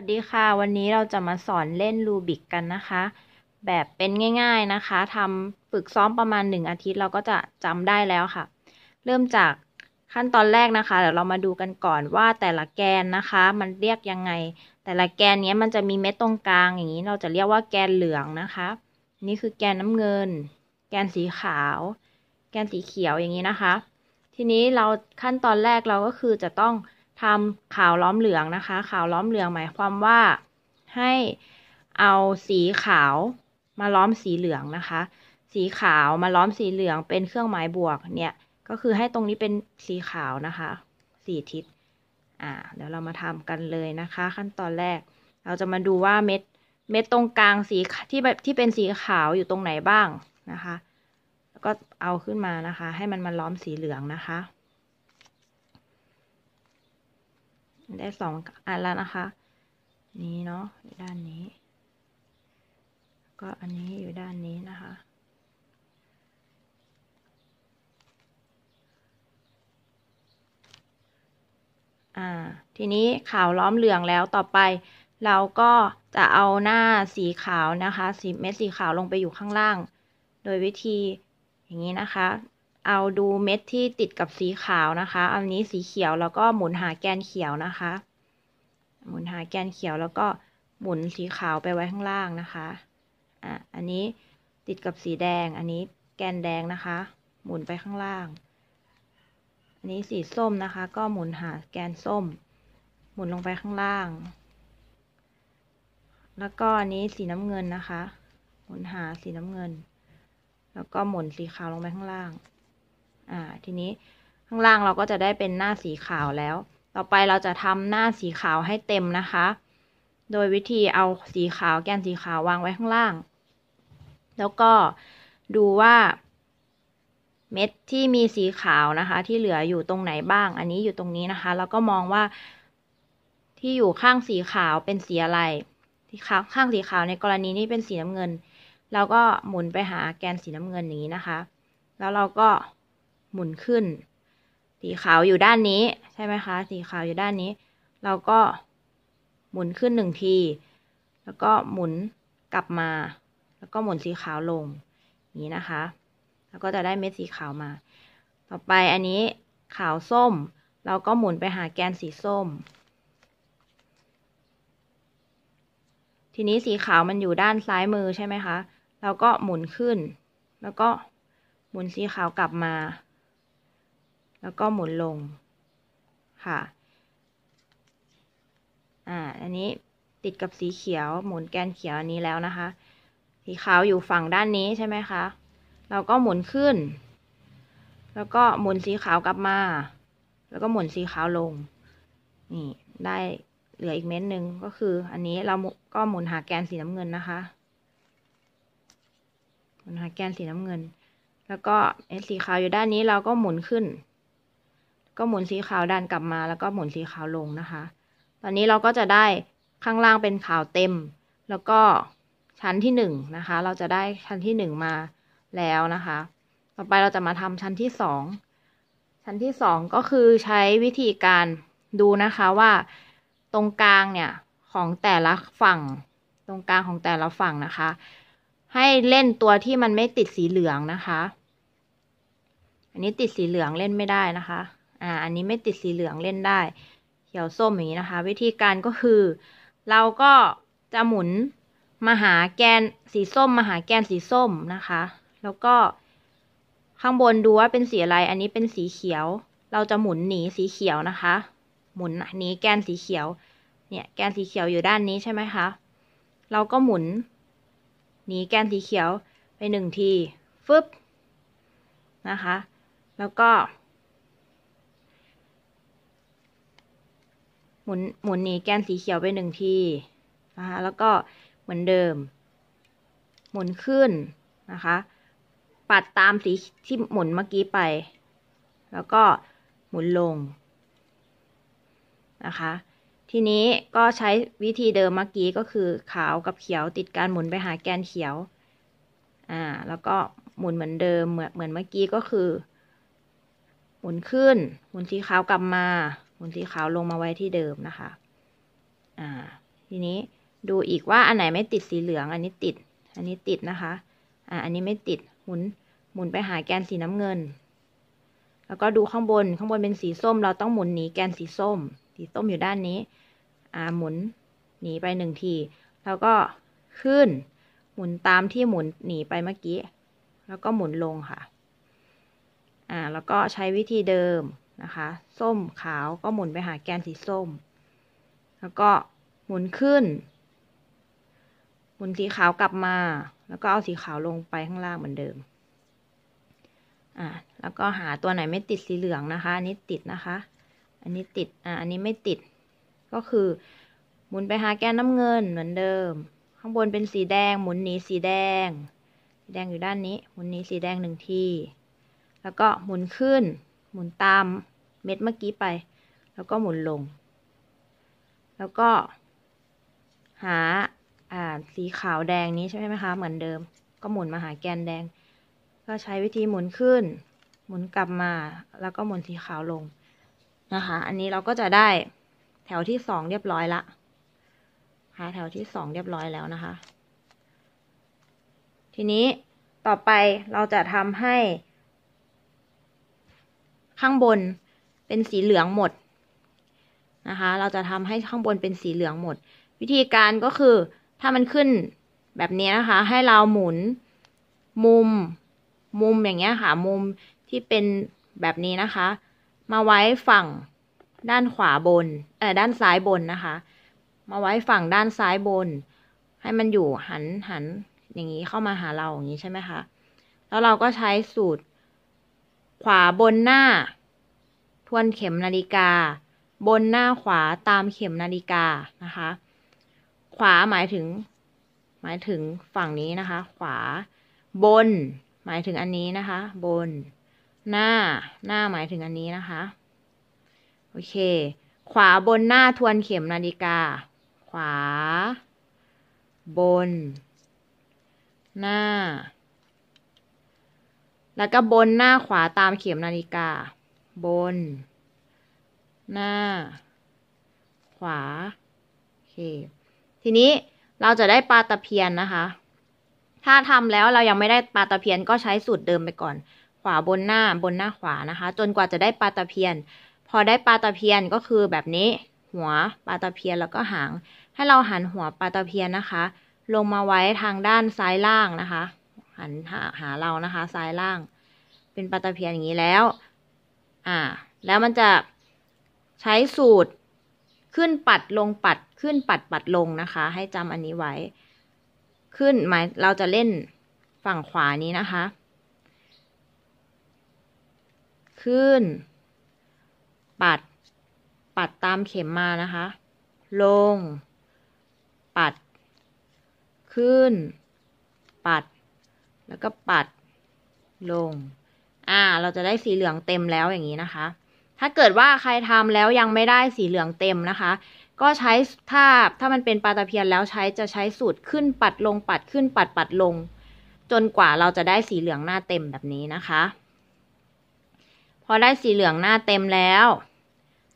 สวัสดีค่ะวันนี้เราจะมาสอนเล่นรูบิกกันนะคะ แบบเป็นง่ายๆนะคะทำฝึกซ้อมประมาณ1อาทิตย์เราก็จะจำได้แล้วค่ะเริ่มจากขั้นตอนแรกนะคะ เดี๋ยวเรามาดูกันก่อนว่าแต่ละแกนนะคะ มันเรียกยังไง แต่ละแกนนี้มันจะมีเม็ดตรงกลางอย่างนี้เราจะเรียกว่าแกนเหลืองนะคะ นี่คือแกนน้ำเงิน แกนสีขาว แกนสีเขียวอย่างนี้นะคะ ทีนี้เราขั้นตอนแรกเราก็คือจะต้องทำขาวล้อมเหลืองนะคะ ขาวล้อมเหลืองหมายความว่าให้เอาสีขาวมาล้อมสีเหลืองนะคะ สีขาวมาล้อมสีเหลืองเป็นเครื่องหมายบวกเนี่ย ก็คือให้ตรงนี้เป็นสีขาวนะคะ สีทิศ อ่า เดี๋ยวเรามาทำกันเลยนะคะขั้นตอนแรก เราจะมาดูว่าเม็ดเม็ดตรงกลางสีที่แบบที่เป็นสีขาวอยู่ตรงไหนบ้างนะคะ แล้วก็เอาขึ้นมานะคะ ให้มันมาล้อมสีเหลืองนะคะได้สองอันแล้วนะคะ นี้เนาะอยู่ด้านนี้ ก็อันนี้อยู่ด้านนี้นะคะ อ่าทีนี้ขาวล้อมเหลืองแล้วต่อไป เราก็จะเอาหน้าสีขาวนะคะสีเม็ดสีขาวลงไปอยู่ข้างล่าง โดยวิธีอย่างนี้นะคะเอาดูเม็ดที่ติดกับสีขาวนะคะ อันนี้สีเขียวแล้วก็หมุนหาแกนเขียวนะคะ หมุนหาแกนเขียวแล้วก็หมุนสีขาวไปไว้ข้างล่างนะคะ อ่ะ อันนี้ติดกับสีแดง อันนี้แกนแดงนะคะ หมุนไปข้างล่าง อันนี้สีส้มนะคะ ก็หมุนหาแกนส้ม หมุนลงไปข้างล่าง แล้วก็อันนี้สีน้ำเงินนะคะ หมุนหาสีน้ำเงิน แล้วก็หมุนสีขาวลงไปข้างล่าง่าทีนี้ข้างล่างเราก็จะได้เป็นหน้าสีขาวแล้ว ต่อไปเราจะทำหน้าสีขาวให้เต็มนะคะ โดยวิธีเอาสีขาวแกนสีขาววางไว้ข้างล่าง แล้วก็ดูว่า เม็ดที่มีสีขาวนะคะที่เหลืออยู่ตรงไหนบ้าง อันนี้อยู่ตรงนี้นะคะ แล้วก็มองว่า ที่อยู่ข้างสีขาวเป็นสีอะไรที่ข้างข้างสีขาวในกรณีนี้เป็นสีน้ำเงิน เราก็หมุนไปหาแกนสีน้ำเงินนี้นะคะ แล้วเราก็หมุนขึ้น สีขาวอยู่ด้านนี้ใช่ไหมคะ สีขาวอยู่ด้านนี้ เราก็หมุนขึ้นหนึ่งที แล้วก็หมุนกลับมา แล้วก็หมุนสีขาวลงนี้นะคะแล้วก็จะได้เม็ดสีขาวมา ต่อไปอันนี้ขาวส้ม เราก็หมุนไปหาแกนสีส้ม ทีนี้สีขาวมันอยู่ด้านซ้ายมือใช่ไหมคะเราก็หมุนขึ้น แล้วก็หมุนสีขาวกลับมาแล้วก็หมุนลงค่ะ อ่า อันนี้ติดกับสีเขียว หมุนแกนเขียวอันนี้แล้วนะคะ สีขาวอยู่ฝั่งด้านนี้ใช่ไหมคะ เราก็หมุนขึ้น แล้วก็หมุนสีขาวกลับมา แล้วก็หมุนสีขาวลง นี่ได้เหลืออีกเม็ดหนึ่งก็คือ อันนี้เราก็หมุนหาแกนสีน้ำเงินนะคะ หมุนหาแกนสีน้ำเงิน แล้วก็เม็ดสีขาวอยู่ด้านนี้เราก็หมุนขึ้นก็หมุนสีขาวดันกลับมาแล้วก็หมุนสีขาวลงนะคะ ตอนนี้เราก็จะได้ข้างล่างเป็นขาวเต็ม แล้วก็ชั้นที่1นนะคะ เราจะได้ชั้นที่1มาแล้วนะคะ ต่อไปเราจะมาทำชั้นที่2ชั้นที่2ก็คือใช้วิธีการดูนะคะว่า ตรงกลางเนี่ยของแต่ละฝั่ง ตรงกลางของแต่ละฝั่งนะคะ ให้เล่นตัวที่มันไม่ติดสีเหลืองนะคะ อันนี้ติดสีเหลืองเล่นไม่ได้นะคะอ่า อันนี้ไม่ติดสีเหลืองเล่นได้ เขียวส้มอย่างนี้นะคะ วิธีการก็คือ เราก็จะหมุนมาหาแกนสีส้มมาหาแกนสีส้มนะคะ แล้วก็ข้างบนดูว่าเป็นสีอะไร อันนี้เป็นสีเขียว เราจะหมุนหนีสีเขียวนะคะ หมุนหนีแกนสีเขียว เนี่ย แกนสีเขียวอยู่ด้านนี้ใช่ไหมคะ เราก็หมุนหนีแกนสีเขียวไปหนึ่งที ฟึบนะคะ แล้วก็มุนหมุนนีแกนสีเขียวไปหนึ่งทีนะคะแล้วก็เหมือนเดิม หมุนขึ้นนะคะ ปัดตามสีที่หมุนเมื่อกี้ไป แล้วก็หมุนลงนะคะ ทีนี้ก็ใช้วิธีเดิมเมื่อกี้ก็คือ ขาวกับเขียวติดการหมุนไปหาแกนเขียวอ่าแล้วก็หมุนเหมือนเดิมเหมือนเหมือนเมื่อกี้ก็คือ หมุนขึ้น หมุนสีขาวกลับมาบนสีขาวลงมาไว้ที่เดิมนะคะ อ่า ทีนี้ดูอีกว่าอันไหนไม่ติดสีเหลือง อันนี้ติด อันนี้ติดนะคะ อ่า อันนี้ไม่ติด หมุน หมุนไปหาแกนสีน้ำเงิน แล้วก็ดูข้างบน ข้างบนเป็นสีส้ม เราต้องหมุนหนีแกนสีส้มสีส้มอยู่ด้านนี้ อ่า หมุน หนีไปหนึ่งที แล้วก็ขึ้น หมุนตามที่หมุนหนีไปเมื่อกี้ แล้วก็หมุนลงค่ะ อ่า แล้วก็ใช้วิธีเดิมนะคะ ส้มขาวก็หมุนไปหาแกนสีส้ม แล้วก็หมุนขึ้น หมุนสีขาวกลับมา แล้วก็เอาสีขาวลงไปข้างล่างเหมือนเดิม อ่ะแล้วก็หาตัวไหนไม่ติดสีเหลืองนะคะ อันนี้ติดนะคะ อันนี้ติด อ่ะอันนี้ไม่ติด ก็คือ หมุนไปหาแกนน้ำเงินเหมือนเดิม ข้างบนเป็นสีแดง หมุนหนีสีแดง สีแดงอยู่ด้านนี้ หมุนหนีสีแดงหนึ่งทีแล้วก็หมุนขึ้น หมุนตามเม็ดเมื่อกี้ไป แล้วก็หมุนลง แล้วก็หาอ่าสีขาวแดงนี้ใช่ไหมคะเหมือนเดิม ก็หมุนมาหาแกนแดง ก็ใช้วิธีหมุนขึ้น หมุนกลับมา แล้วก็หมุนสีขาวลงนะคะ อันนี้เราก็จะได้แถวที่สองเรียบร้อยละหาแถวที่สองเรียบร้อยแล้วนะคะ ทีนี้ต่อไปเราจะทำให้ ข้างบนเป็นสีเหลืองหมด นะคะ เราจะทำให้ข้างบนเป็นสีเหลืองหมด วิธีการก็คือถ้ามันขึ้นแบบนี้นะคะ ให้เราหมุนมุมมุมอย่างเงี้ยค่ะ มุมที่เป็นแบบนี้นะคะ มาไว้ฝั่งด้านขวาบนเออด้านซ้ายบนนะคะ มาไว้ฝั่งด้านซ้ายบน ให้มันอยู่หันหันอย่างนี้เข้ามาหาเราอย่างนี้ใช่ไหมคะแล้วเราก็ใช้สูตร ขวาบนหน้าทวนเข็มนาฬิกา บนหน้าขวาตามเข็มนาฬิกา นะคะ ขวาหมายถึง หมายถึงฝั่งนี้นะคะ ขวา บน หมายถึงอันนี้ นะคะ บน หน้าหน้าหมายถึงอันนี้นะคะโอเคขวาบนหน้าทวนเข็มนาฬิกา ขวา บน หน้า แล้วก็บนหน้าขวาตามเข็มนาฬิกาบน หน้า ขวาโอเคทีนี้เราจะได้ปลาตะเพียนนะคะ ถ้าทำแล้วเรายังไม่ได้ปลาตะเพียนก็ใช้สูตรเดิมไปก่อน ขวาบนหน้าบนหน้าขวานะคะ จนกว่าจะได้ปลาตะเพียน พอได้ปลาตะเพียนก็คือแบบนี้ หัวปลาตะเพียนแล้วก็หาง ให้เราหันหัวปลาตะเพียนนะคะ ลงมาไว้ทางด้านซ้ายล่างนะคะ หันหาหาเรานะคะ ซ้ายล่าง เป็นปลาตะเพียน อย่างนี้แล้วอ่าแล้วมันจะใช้สูตร ขึ้นปัดลงปัดขึ้นปัดปัดลงนะคะ ให้จำอันนี้ไว้ ขึ้นหมายเราจะเล่นฝั่งขวานี้นะคะ ขึ้น ปัดปัดตามเข็มมานะคะ ลง ปัด ขึ้น ปัด แล้วก็ปัดลง่าเราจะได้สีเหลืองเต็มแล้วอย่างนี้นะคะ ถ้าเกิดว่าใครทำแล้วยังไม่ได้สีเหลืองเต็มนะคะ ก็ใช้ถ้าถ้ามันเป็นปลาตะเพียนแล้วใช้จะใช้สูตรขึ้นปัดลงปัดขึ้นปัดปัดลง จนกว่าเราจะได้สีเหลืองหน้าเต็มแบบนี้นะคะ พอได้สีเหลืองหน้าเต็มแล้ว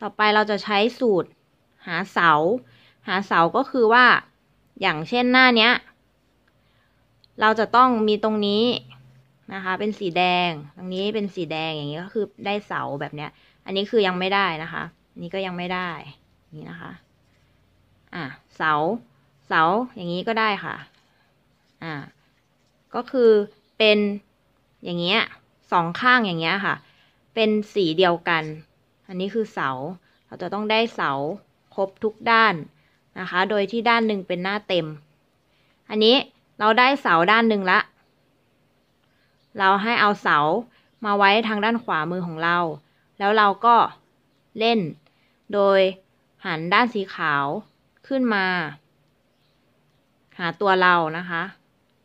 ต่อไปเราจะใช้สูตรหาเสา หาเสาก็คือว่า อย่างเช่นหน้าเนี้ย เราจะต้องมีตรงนี้นะคะเป็นสีแดงตรงนี้เป็นสีแดงอย่างนี้ก็คือได้เสาแบบ เนี้ยอันนี้คือยังไม่ได้นะคะนี่ก็ยังไม่ได้นี่นะคะอ่ะเสาเสาอย่างนี้ก็ได้ค่ะ อ่า ก็คือเป็นอย่างเงี้ยสองข้างอย่างเงี้ย ค่ะ เป็นสีเดียวกัน อันนี้คือเสาเราจะต้องได้เสาครบ ทุกด้าน นะคะ โดยที่ด้านหนึ่งเป็นหน้าเต็ม อันนี้เราได้เสาด้านหนึ่งละเราให้เอาเสามาไว้ทางด้านขวามือของเรา แล้วเราก็เล่น โดยหันด้านสีขาวขึ้นมาหาตัวเรานะคะ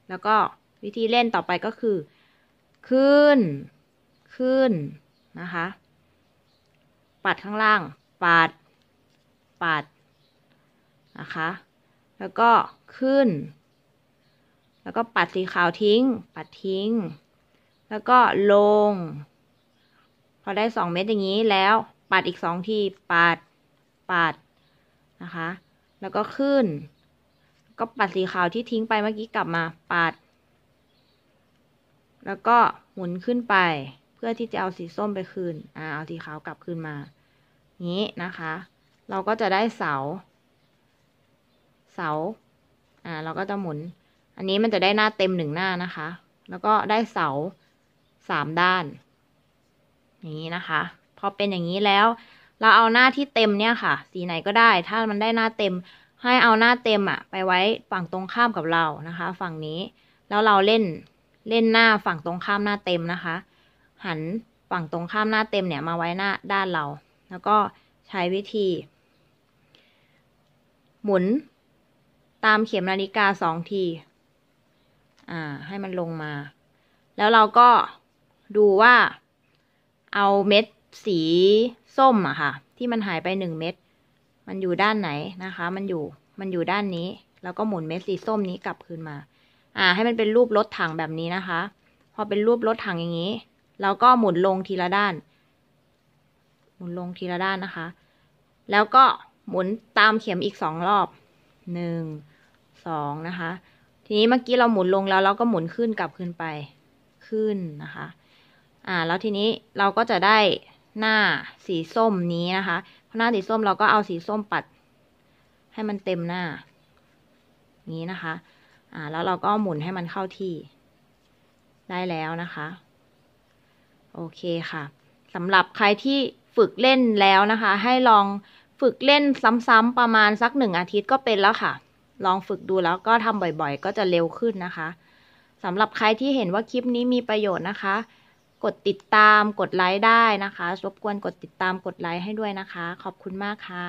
แล้วก็วิธีเล่นต่อไปก็คือ ขึ้นขึ้นนะคะปัดข้างล่าง ปัด ปัด นะคะ แล้วก็ขึ้น แล้วก็ปัดสีขาวทิ้ง ปัดทิ้งแล้วก็ลง พอได้สองเม็ดอย่างนี้แล้วปัดอีกสองทีปัดปัดนะคะ แล้วก็ขึ้น ก็ปัดสีขาวที่ทิ้งไปเมื่อกี้กลับมาปัดแล้วก็หมุนขึ้นไปเพื่อที่จะเอาสีส้มไปคืนอ่า เอาสีขาวกลับคืนมานี้นะคะ เราก็จะได้เสา เสาอ่าเราก็จะหมุน อันนี้มันจะได้หน้าเต็มหนึ่งหน้านะคะ แล้วก็ได้เสาสามด้าน อย่างนี้ นะคะ พอเป็นอย่างนี้แล้ว เราเอาหน้าที่เต็มเนี่ยค่ะ สีไหนก็ได้ถ้ามันได้หน้าเต็มให้เอาหน้าเต็มอะไปไว้ฝั่งตรงข้ามกับเรานะคะ ฝั่งนี้ แล้วเราเล่นเล่นหน้าฝั่งตรงข้ามหน้าเต็มนะคะ หันฝั่งตรงข้ามหน้าเต็มเนี่ย มาไว้หน้าด้านเรา แล้วก็ใช้วิธี หมุนตามเข็มนาฬิกาสองทีอ่า ให้มันลงมา แล้วเราก็ดูว่า เอาเม็ดสีส้มอะค่ะ ที่มันหายไปหนึ่งเม็ดมันอยู่ด้านไหนนะคะ มันอยู่มันอยู่ด้านนี้แล้วก็หมุนเม็ดสีส้มนี้กลับคืนมา อ่า ให้มันเป็นรูปรถถังแบบนี้นะคะ พอเป็นรูปรถถังอย่างนี้ เราก็หมุนลงทีละด้าน หมุนลงทีละด้านนะคะ แล้วก็หมุนตามเข็มอีกสองรอบหนึ่งสองนะคะ ทีนี้เมื่อกี้เราหมุนลงแล้วเราก็หมุนขึ้นกลับขึ้นไปขึ้นนะคะอ่า แล้วทีนี้เราก็จะได้หน้าสีส้มนี้นะคะพอหน้าสีส้มเราก็เอาสีส้มปัดให้มันเต็มหน้า นี้นะคะ อ่า แล้วเราก็ หมุนให้มันเข้าที่ ได้แล้วนะคะ โอเคค่ะสำหรับ ใครที่ฝึกเล่นแล้วนะคะ ให้ลองฝึกเล่นซ้ำๆประมาณสักหนึ่งอาทิตย์ ก็เป็นแล้วค่ะ ลองฝึกดูแล้วก็ทำบ่อย ๆ ก็จะเร็วขึ้นนะคะสำหรับใครที่เห็นว่าคลิปนี้มีประโยชน์นะคะกดติดตามกดไลค์ได้นะคะ รบกวนกดติดตามกดไลค์ให้ด้วยนะคะ ขอบคุณมากค่ะ